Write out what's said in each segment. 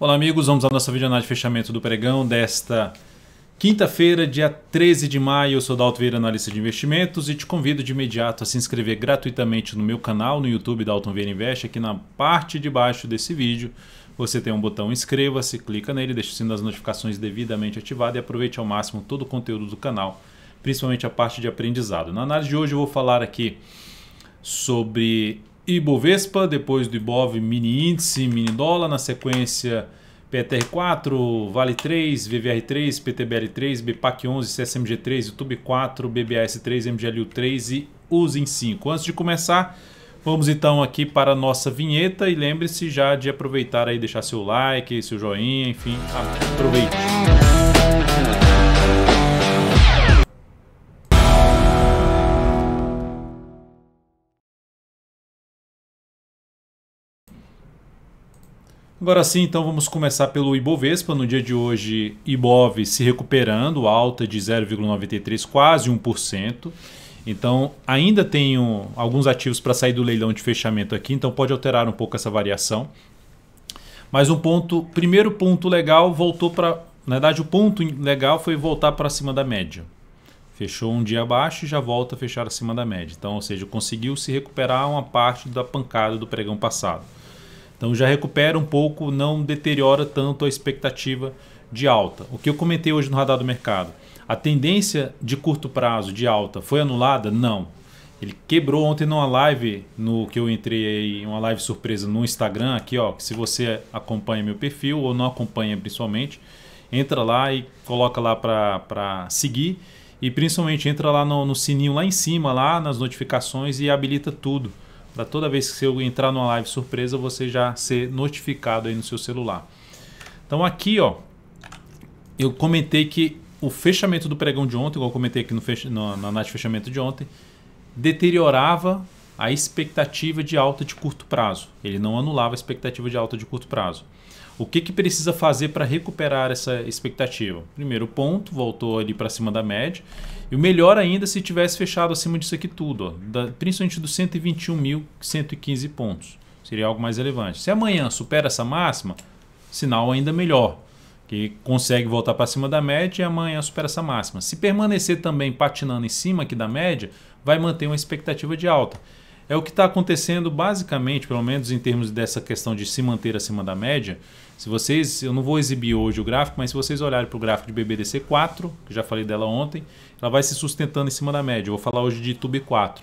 Olá, amigos. Vamos à nossa videoanálise de fechamento do pregão desta quinta-feira, dia 13 de maio. Eu sou Dalto Vieira, analista de investimentos, e te convido de imediato a se inscrever gratuitamente no meu canal no YouTube Dalton Vieira Invest. Aqui na parte de baixo desse vídeo você tem um botão inscreva-se, clica nele, deixa o sino das notificações devidamente ativado e aproveite ao máximo todo o conteúdo do canal, principalmente a parte de aprendizado. Na análise de hoje eu vou falar aqui sobre Ibovespa, depois do Ibov mini índice, mini dólar, na sequência PTR4, Vale 3, VVR3, PTBL3, BPAC 11, CSMG3, YouTube 4, BBAS3, MGLU3 e Usin 5. Antes de começar, vamos então aqui para a nossa vinheta e lembre-se já de aproveitar aí, deixar seu like, seu joinha, enfim, aproveite. Agora sim, então vamos começar pelo Ibovespa. No dia de hoje, Ibov se recuperando, alta de 0,93, quase 1%. Então, ainda tenho alguns ativos para sair do leilão de fechamento aqui, então pode alterar um pouco essa variação. Mas um ponto, primeiro ponto legal voltou para, na verdade, o ponto legal foi voltar para cima da média. Fechou um dia abaixo e já volta a fechar acima da média. Então, ou seja, conseguiu se recuperar uma parte da pancada do pregão passado. Então já recupera um pouco, não deteriora tanto a expectativa de alta. O que eu comentei hoje no radar do mercado. A tendência de curto prazo de alta foi anulada? Não. Ele quebrou ontem numa live no que eu entrei aí, uma live surpresa no Instagram aqui, ó, que se você acompanha meu perfil ou não acompanha principalmente, entra lá e coloca lá para seguir e principalmente entra lá no, no sininho lá em cima lá nas notificações e habilita tudo para toda vez que eu entrar numa live surpresa, você já ser notificado aí no seu celular. Então aqui, ó, eu comentei que o fechamento do pregão de ontem, igual eu comentei aqui no fecha, no, na night fechamento de ontem, deteriorava a expectativa de alta de curto prazo. Ele não anulava a expectativa de alta de curto prazo. O que, que precisa fazer para recuperar essa expectativa? Primeiro ponto, voltou ali para cima da média. E o melhor ainda se tivesse fechado acima disso aqui tudo, ó, da, principalmente dos 121.115 pontos. Seria algo mais relevante. Se amanhã supera essa máxima, sinal ainda melhor, que consegue voltar para cima da média e amanhã supera essa máxima. Se permanecer também patinando em cima aqui da média, vai manter uma expectativa de alta. É o que está acontecendo basicamente, pelo menos em termos dessa questão de se manter acima da média. Se vocês, eu não vou exibir hoje o gráfico, mas se vocês olharem para o gráfico de BBDC 4, que já falei dela ontem, ela vai se sustentando em cima da média. Eu vou falar hoje de Tube 4.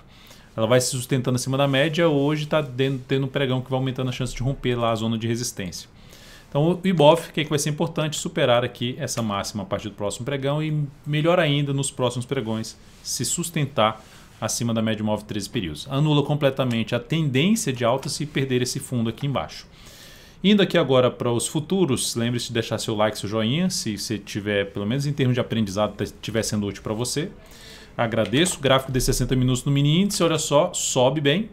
Ela vai se sustentando acima da média, hoje está tendo um pregão que vai aumentando a chance de romper lá a zona de resistência. Então o IBOF, o que, é que vai ser importante? Superar aqui essa máxima a partir do próximo pregão e melhor ainda nos próximos pregões se sustentar acima da média móvel 13 períodos. Anula completamente a tendência de alta se perder esse fundo aqui embaixo. Indo aqui agora para os futuros, lembre-se de deixar seu like, seu joinha, se você tiver, pelo menos em termos de aprendizado, estiver tá, sendo útil para você. Agradeço. Gráfico de 60 minutos no mini índice, olha só, sobe bem.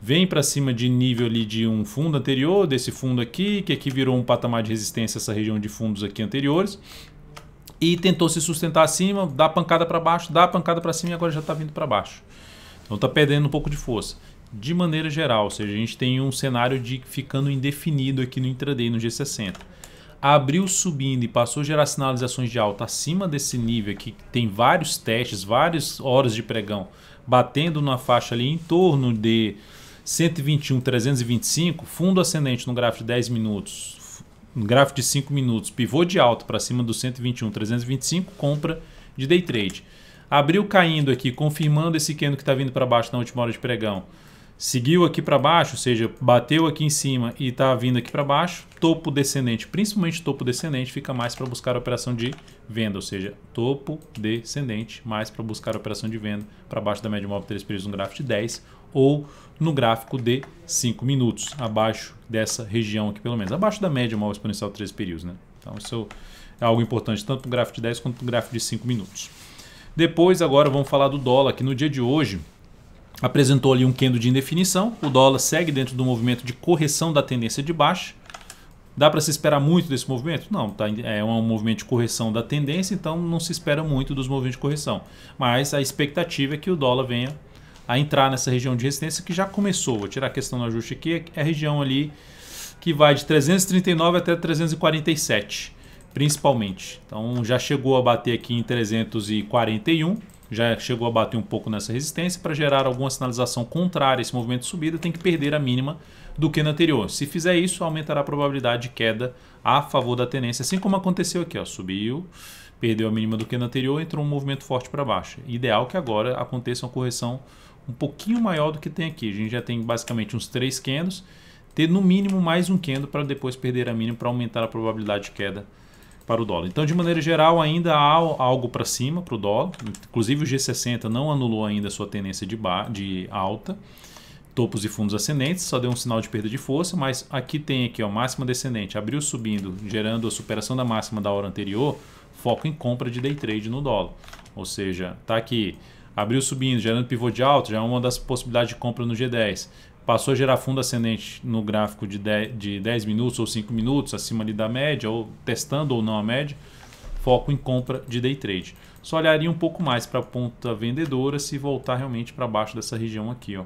Vem para cima de nível ali de um fundo anterior, desse fundo aqui, que aqui virou um patamar de resistência essa região de fundos aqui anteriores e tentou se sustentar acima, dá pancada para baixo, dá pancada para cima e agora já está vindo para baixo. Então está perdendo um pouco de força. De maneira geral, ou seja, a gente tem um cenário de ficando indefinido aqui no intraday, no G60. Abriu subindo e passou a gerar sinalizações de alta acima desse nível aqui, que tem vários testes, várias horas de pregão, batendo na faixa ali em torno de 121, 325, fundo ascendente no gráfico de 10 minutos, um gráfico de 5 minutos, pivô de alto para cima do 121, 325, compra de day trade. Abriu caindo aqui, confirmando esse candle que está vindo para baixo na última hora de pregão seguiu aqui para baixo, ou seja, bateu aqui em cima e está vindo aqui para baixo, topo descendente, principalmente topo descendente, fica mais para buscar a operação de venda, ou seja, topo descendente, mais para buscar a operação de venda para baixo da média móvel 3 períodos no gráfico de 10 ou no gráfico de 5 minutos, abaixo dessa região aqui pelo menos, abaixo da média móvel exponencial de 3 períodos. Né? Então isso é algo importante tanto para o gráfico de 10 quanto para o gráfico de 5 minutos. Depois agora vamos falar do dólar, que no dia de hoje apresentou ali um candle de indefinição. O dólar segue dentro do movimento de correção da tendência de baixa. Dá para se esperar muito desse movimento? Não, tá, é um movimento de correção da tendência, então não se espera muito dos movimentos de correção. Mas a expectativa é que o dólar venha a entrar nessa região de resistência que já começou. Vou tirar a questão do ajuste aqui, é a região ali que vai de 339 até 347, principalmente. Então já chegou a bater aqui em 341 já chegou a bater um pouco nessa resistência, para gerar alguma sinalização contrária a esse movimento de subida, tem que perder a mínima do que na anterior. Se fizer isso, aumentará a probabilidade de queda a favor da tendência, assim como aconteceu aqui, ó, subiu, perdeu a mínima do que na anterior, entrou um movimento forte para baixo. Ideal que agora aconteça uma correção um pouquinho maior do que tem aqui. A gente já tem basicamente uns três candles, ter no mínimo mais um candle para depois perder a mínima para aumentar a probabilidade de queda para o dólar. Então, de maneira geral, ainda há algo para cima para o dólar. Inclusive, o G60 não anulou ainda a sua tendência de, de alta. Topos e fundos ascendentes, só deu um sinal de perda de força, mas aqui tem aqui, ó, máxima descendente, abriu subindo, gerando a superação da máxima da hora anterior, foco em compra de day trade no dólar. Ou seja, está aqui, abriu subindo, gerando pivô de alta, já é uma das possibilidades de compra no G10 passou a gerar fundo ascendente no gráfico de 10, de 10 minutos ou 5 minutos, acima ali da média, ou testando ou não a média, foco em compra de day trade. Só olharia um pouco mais para a ponta vendedora se voltar realmente para baixo dessa região aqui, ó.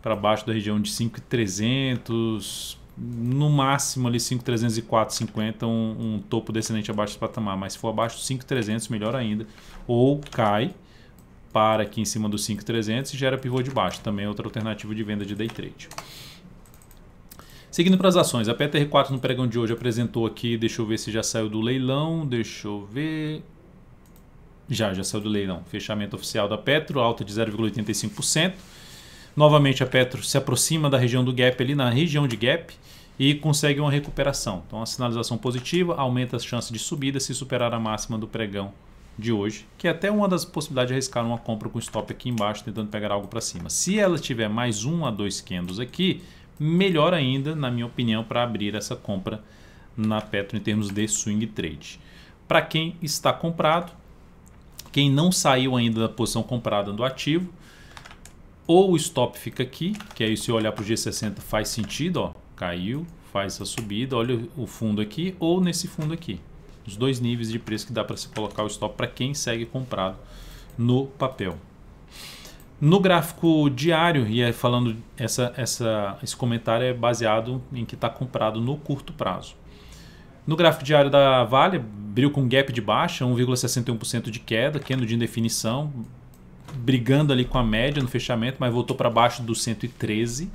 Para baixo da região de 5,300, no máximo ali 5,304,50, um, um topo descendente abaixo do patamar, mas se for abaixo de 5,300, melhor ainda. Ou cai, para aqui em cima dos 5.300 e gera pivô de baixo, também é outra alternativa de venda de day trade. Seguindo para as ações, a PTR4 no pregão de hoje apresentou aqui, deixa eu ver se já saiu do leilão, deixa eu ver... Já, já saiu do leilão. Fechamento oficial da Petro, alta de 0,85%. Novamente a Petro se aproxima da região do gap ali, na região de gap, e consegue uma recuperação. Então, a sinalização positiva aumenta as chances de subida se superar a máxima do pregão de hoje, que é até uma das possibilidades de arriscar uma compra com stop aqui embaixo, tentando pegar algo para cima. Se ela tiver mais um a dois candles aqui, melhor ainda, na minha opinião, para abrir essa compra na Petro em termos de swing trade. Para quem está comprado, quem não saiu ainda da posição comprada do ativo, ou o stop fica aqui, que aí se olhar para o G60 faz sentido, ó, caiu, faz a subida, olha o fundo aqui, ou nesse fundo aqui os dois níveis de preço que dá para se colocar o stop para quem segue comprado no papel. No gráfico diário, e é falando essa, essa, esse comentário é baseado em que está comprado no curto prazo. No gráfico diário da Vale, abriu com um gap de baixa, 1,61% de queda, no de indefinição, brigando ali com a média no fechamento, mas voltou para baixo do 113.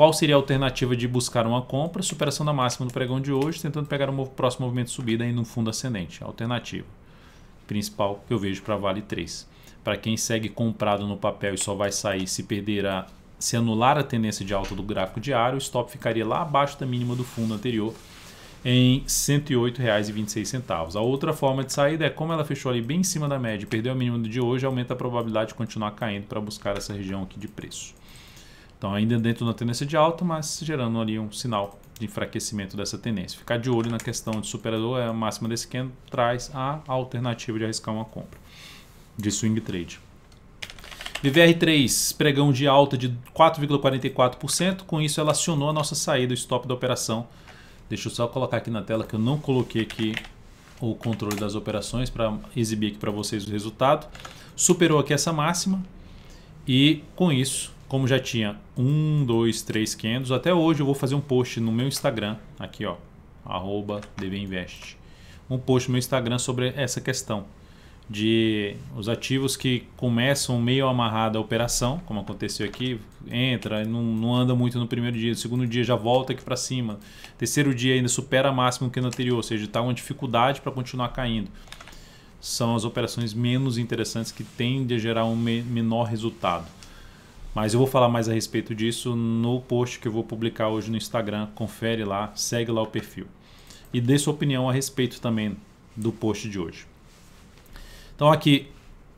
Qual seria a alternativa de buscar uma compra? Superação da máxima do pregão de hoje, tentando pegar o um próximo movimento de subida em um fundo ascendente. Alternativa principal que eu vejo para Vale 3. Para quem segue comprado no papel e só vai sair se perder a, se anular a tendência de alta do gráfico diário, o stop ficaria lá abaixo da mínima do fundo anterior em R$ 108,26. A outra forma de saída é como ela fechou ali bem em cima da média e perdeu a mínima de hoje, aumenta a probabilidade de continuar caindo para buscar essa região aqui de preço. Então ainda dentro da tendência de alta, mas gerando ali um sinal de enfraquecimento dessa tendência. Ficar de olho na questão de superador, é a máxima desse candle traz a alternativa de arriscar uma compra de swing trade. vvr 3 pregão de alta de 4,44%, com isso ela acionou a nossa saída, o stop da operação. Deixa eu só colocar aqui na tela que eu não coloquei aqui o controle das operações para exibir aqui para vocês o resultado. Superou aqui essa máxima e com isso como já tinha um, dois, três 500, até hoje eu vou fazer um post no meu Instagram, aqui ó, arroba dbinvest. Um post no meu Instagram sobre essa questão de os ativos que começam meio amarrada a operação, como aconteceu aqui, entra, não, não anda muito no primeiro dia, no segundo dia já volta aqui para cima, terceiro dia ainda supera máximo que no anterior, ou seja, está uma dificuldade para continuar caindo. São as operações menos interessantes que tendem a gerar um menor resultado. Mas eu vou falar mais a respeito disso no post que eu vou publicar hoje no Instagram. Confere lá, segue lá o perfil. E dê sua opinião a respeito também do post de hoje. Então aqui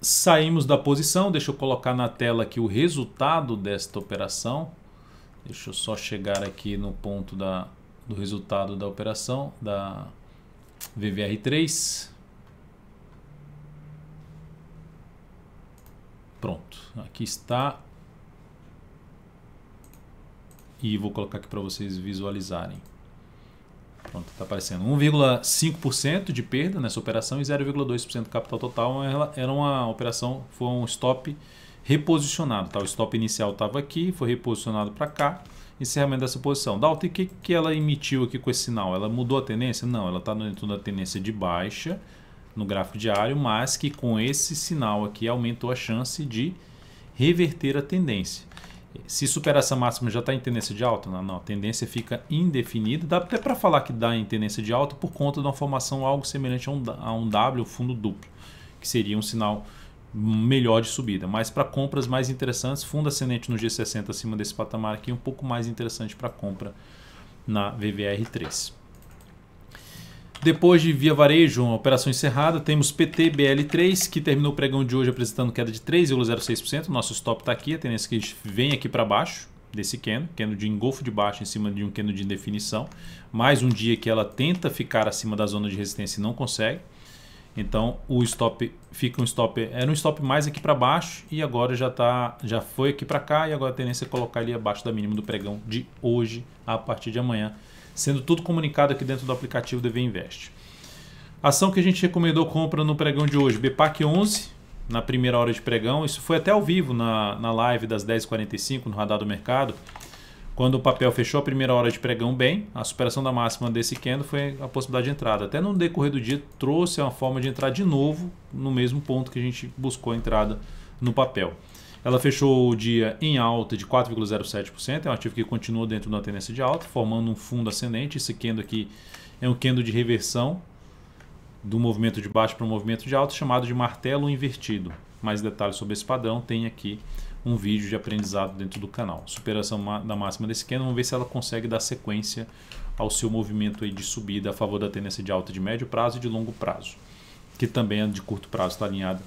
saímos da posição, deixa eu colocar na tela aqui o resultado desta operação. Deixa eu só chegar aqui no ponto da, do resultado da operação da VVR3. Pronto, aqui está e vou colocar aqui para vocês visualizarem. Pronto, está aparecendo 1,5% de perda nessa operação e 0,2% do capital total. era uma operação, foi um stop reposicionado. Tá? O stop inicial estava aqui, foi reposicionado para cá. Encerramento dessa posição. Dalton, o que, que ela emitiu aqui com esse sinal? Ela mudou a tendência? Não, ela está dentro da tendência de baixa no gráfico diário, mas que com esse sinal aqui aumentou a chance de reverter a tendência. Se superar essa máxima já está em tendência de alta? Não, não, a tendência fica indefinida. Dá até para falar que dá em tendência de alta por conta de uma formação algo semelhante a um, a um W, fundo duplo, que seria um sinal melhor de subida. Mas para compras mais interessantes, fundo ascendente no G60 acima desse patamar aqui, é um pouco mais interessante para compra na VVR3. Depois de Via Varejo, uma operação encerrada, temos PTBL3, que terminou o pregão de hoje apresentando queda de 3,06%. Nosso stop está aqui, a tendência é que a gente vem aqui para baixo desse candle, candle de engolfo de baixo em cima de um candle de indefinição. Mais um dia que ela tenta ficar acima da zona de resistência e não consegue. Então o stop fica um stop, era um stop mais aqui para baixo e agora já tá, já foi aqui para cá e agora a tendência é colocar ele abaixo da mínima do pregão de hoje a partir de amanhã sendo tudo comunicado aqui dentro do aplicativo DV Invest. Ação que a gente recomendou compra no pregão de hoje, BPAC 11, na primeira hora de pregão. Isso foi até ao vivo na, na live das 10h45 no Radar do Mercado. Quando o papel fechou a primeira hora de pregão bem, a superação da máxima desse candle foi a possibilidade de entrada. Até no decorrer do dia trouxe uma forma de entrar de novo no mesmo ponto que a gente buscou a entrada no papel. Ela fechou o dia em alta de 4,07%, é um ativo que continua dentro da tendência de alta, formando um fundo ascendente. Esse candle aqui é um candle de reversão do movimento de baixo para o movimento de alta, chamado de martelo invertido. Mais detalhes sobre esse padrão tem aqui um vídeo de aprendizado dentro do canal. Superação da máxima desse candle, vamos ver se ela consegue dar sequência ao seu movimento de subida a favor da tendência de alta de médio prazo e de longo prazo, que também é de curto prazo está alinhada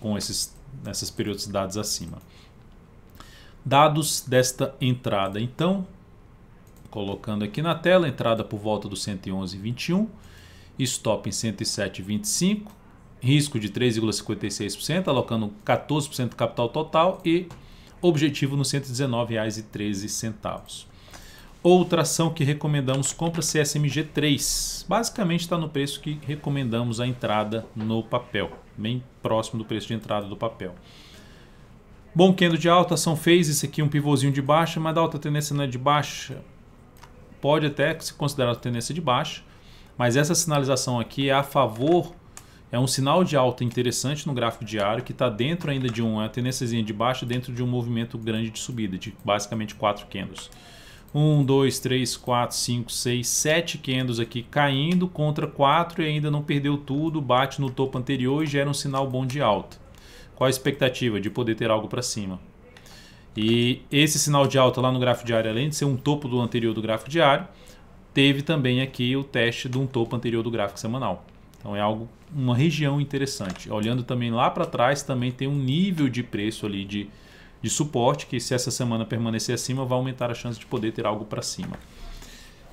com esses, nessas periodicidades acima. Dados desta entrada, então, colocando aqui na tela, entrada por volta do 111,21, stop em 107,25, risco de 3,56%, alocando 14% do capital total e objetivo no R$ 119,13. Outra ação que recomendamos compra CSMG3. Basicamente está no preço que recomendamos a entrada no papel, bem próximo do preço de entrada do papel. Bom candle de alta, ação fez esse aqui é um pivôzinho de baixa, mas da alta tendência não é de baixa. Pode até se considerar tendência de baixa, mas essa sinalização aqui é a favor, é um sinal de alta interessante no gráfico diário que está dentro ainda de é uma tendência de baixa, dentro de um movimento grande de subida, de basicamente quatro candles. 1, 2, 3, 4, 5, 6, 7 candles aqui caindo contra 4 e ainda não perdeu tudo, bate no topo anterior e gera um sinal bom de alta. Qual a expectativa de poder ter algo para cima? E esse sinal de alta lá no gráfico diário, além de ser um topo do anterior do gráfico diário, teve também aqui o teste de um topo anterior do gráfico semanal. Então é algo uma região interessante. Olhando também lá para trás, também tem um nível de preço ali de de suporte, que se essa semana permanecer acima, vai aumentar a chance de poder ter algo para cima.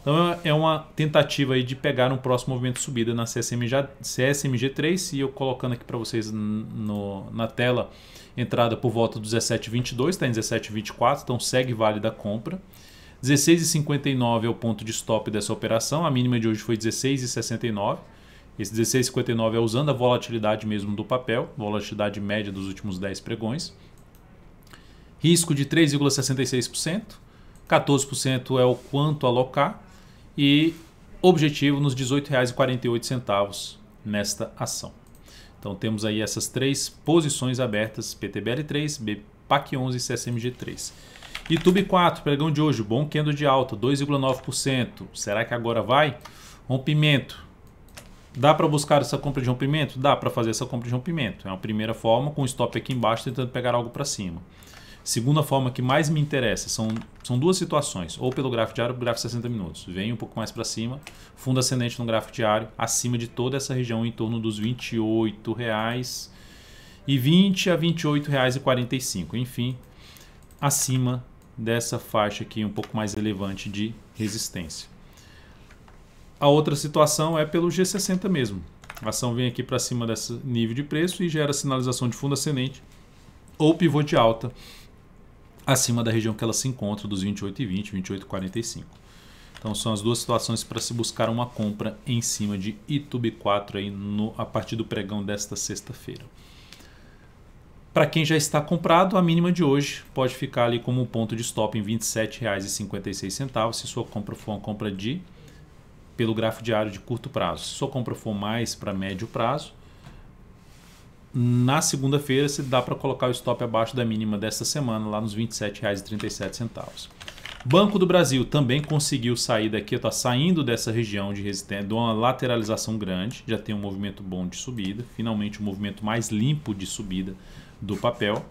Então é uma tentativa aí de pegar um próximo movimento de subida na CSMG, CSMG3 e eu colocando aqui para vocês no, na tela entrada por volta do 17,22, está em 17,24, então segue válida a compra. 16,59 é o ponto de stop dessa operação, a mínima de hoje foi 16,69. Esse 16,59 é usando a volatilidade mesmo do papel, volatilidade média dos últimos 10 pregões risco de 3,66%, 14% é o quanto alocar e objetivo nos R$ 18,48 nesta ação. Então temos aí essas três posições abertas, PTBL3, BPAC11 e CSMG3. Tube 4, pregão de hoje, bom quendo de alta, 2,9%. Será que agora vai? Rompimento. Dá para buscar essa compra de rompimento? Dá para fazer essa compra de rompimento. É uma primeira forma, com stop aqui embaixo tentando pegar algo para cima. Segunda forma que mais me interessa são, são duas situações, ou pelo gráfico diário ou pelo gráfico de 60 minutos. Vem um pouco mais para cima, fundo ascendente no gráfico diário, acima de toda essa região em torno dos R$ 28,00 e 20 a 28 reais e 45 enfim acima dessa faixa aqui um pouco mais relevante de resistência a outra situação é pelo G60 mesmo a ação vem aqui para cima desse nível de preço e gera sinalização de fundo ascendente ou pivô de alta acima da região que ela se encontra, dos 28 e 20, 28,45. Então são as duas situações para se buscar uma compra em cima de Itube 4 aí no, a partir do pregão desta sexta-feira. Para quem já está comprado, a mínima de hoje pode ficar ali como um ponto de stop em R$ 27,56, se sua compra for uma compra de pelo gráfico diário de curto prazo. Se sua compra for mais para médio prazo, na segunda-feira se dá para colocar o stop abaixo da mínima desta semana, lá nos R$ 27,37. Banco do Brasil também conseguiu sair daqui, está saindo dessa região de resistência, de uma lateralização grande, já tem um movimento bom de subida, finalmente um movimento mais limpo de subida do papel.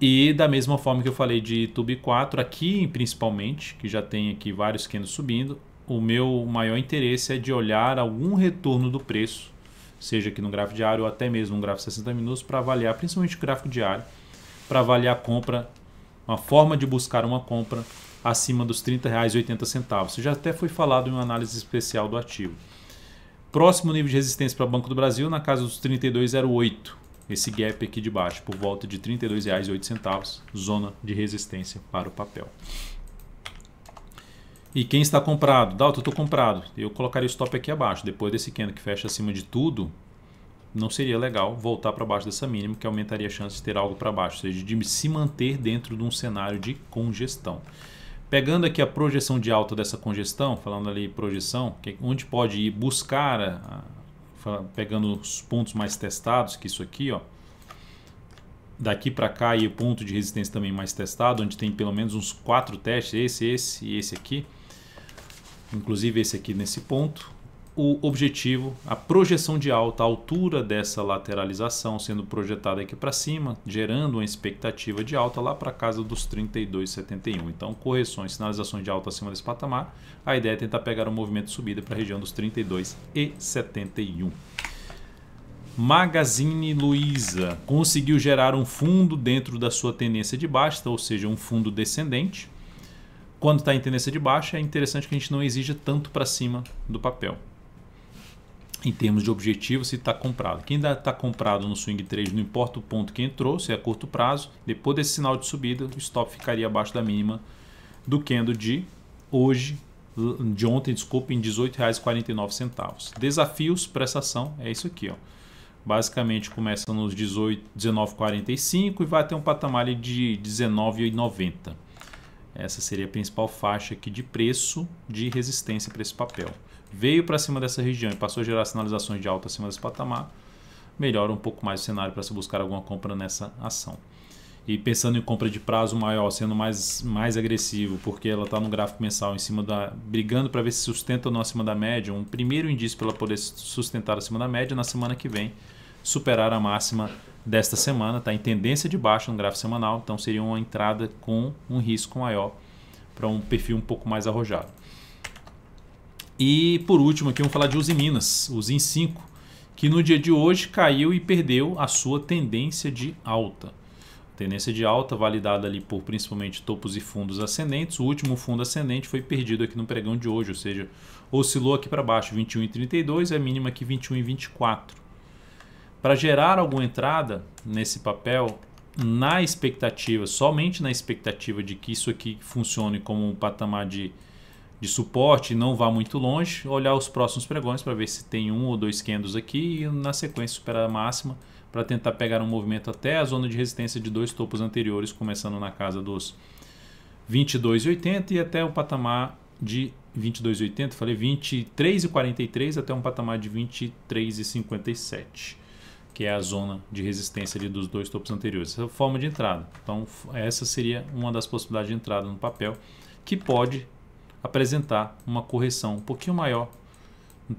E da mesma forma que eu falei de Tube 4, aqui principalmente, que já tem aqui vários quenos subindo, o meu maior interesse é de olhar algum retorno do preço seja aqui no gráfico diário ou até mesmo um gráfico de 60 minutos, para avaliar, principalmente o gráfico diário, para avaliar a compra, uma forma de buscar uma compra acima dos R$ 30,80. Isso já até foi falado em uma análise especial do ativo. Próximo nível de resistência para o Banco do Brasil na casa dos 32,08. Esse gap aqui de baixo, por volta de R$ 32,08, zona de resistência para o papel. E quem está comprado? Dalton, eu estou comprado. Eu colocaria o stop aqui abaixo. Depois desse candle que fecha acima de tudo, não seria legal voltar para baixo dessa mínima, que aumentaria a chance de ter algo para baixo, ou seja, de se manter dentro de um cenário de congestão. Pegando aqui a projeção de alta dessa congestão, falando ali projeção, onde pode ir buscar, a, a, pegando os pontos mais testados, que isso aqui, ó, daqui para cá e o ponto de resistência também mais testado, onde tem pelo menos uns quatro testes, esse, esse e esse aqui, inclusive esse aqui nesse ponto, o objetivo, a projeção de alta, a altura dessa lateralização sendo projetada aqui para cima, gerando uma expectativa de alta lá para casa dos 32,71. Então, correções, sinalizações de alta acima desse patamar. A ideia é tentar pegar um movimento de subida para a região dos 32,71. Magazine Luiza conseguiu gerar um fundo dentro da sua tendência de baixa, ou seja, um fundo descendente quando está em tendência de baixa, é interessante que a gente não exija tanto para cima do papel. Em termos de objetivo, se está comprado. Quem ainda está comprado no swing trade, não importa o ponto que entrou, se é curto prazo, depois desse sinal de subida, o stop ficaria abaixo da mínima do candle de hoje, de ontem, desculpa, em R$18,49. Desafios para essa ação é isso aqui, ó basicamente começa nos 18, 19,45 e vai até um patamar de 19,90. Essa seria a principal faixa aqui de preço de resistência para esse papel. Veio para cima dessa região e passou a gerar sinalizações de alta acima desse patamar, melhora um pouco mais o cenário para se buscar alguma compra nessa ação. E pensando em compra de prazo maior, sendo mais, mais agressivo, porque ela está no gráfico mensal em cima da. brigando para ver se sustenta ou não acima da média, um primeiro indício para ela poder sustentar acima da média na semana que vem, superar a máxima desta semana, está em tendência de baixa no gráfico semanal, então seria uma entrada com um risco maior para um perfil um pouco mais arrojado. E por último aqui vamos falar de Uzi Minas, Uzi 5, que no dia de hoje caiu e perdeu a sua tendência de alta. Tendência de alta validada ali por principalmente topos e fundos ascendentes. O último fundo ascendente foi perdido aqui no pregão de hoje, ou seja, oscilou aqui para baixo 21,32 e é a mínima aqui 21,24. Para gerar alguma entrada nesse papel, na expectativa, somente na expectativa de que isso aqui funcione como um patamar de, de suporte e não vá muito longe, olhar os próximos pregões para ver se tem um ou dois candles aqui e na sequência superar a máxima para tentar pegar um movimento até a zona de resistência de dois topos anteriores, começando na casa dos 22,80 e até o patamar de 22,80, falei 23,43 até um patamar de 23,57 que é a zona de resistência ali dos dois topos anteriores. Essa é a forma de entrada. Então, essa seria uma das possibilidades de entrada no papel, que pode apresentar uma correção um pouquinho maior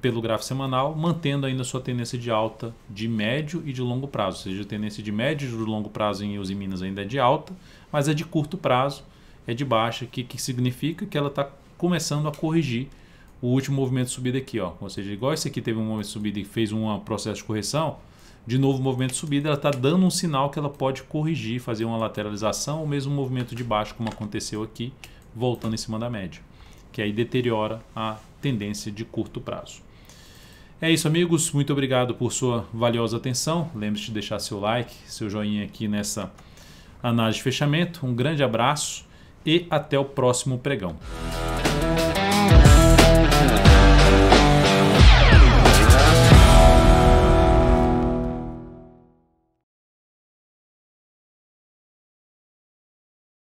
pelo gráfico semanal, mantendo ainda sua tendência de alta de médio e de longo prazo. Ou seja, a tendência de médio e de longo prazo em Eus e Minas ainda é de alta, mas é de curto prazo, é de baixa, que, que significa que ela está começando a corrigir o último movimento de subida aqui. Ó. Ou seja, igual esse aqui teve um movimento de subida e fez um processo de correção, de novo movimento de subida, ela está dando um sinal que ela pode corrigir, fazer uma lateralização ou mesmo um movimento de baixo, como aconteceu aqui, voltando em cima da média, que aí deteriora a tendência de curto prazo. É isso, amigos. Muito obrigado por sua valiosa atenção. Lembre-se de deixar seu like, seu joinha aqui nessa análise de fechamento. Um grande abraço e até o próximo pregão.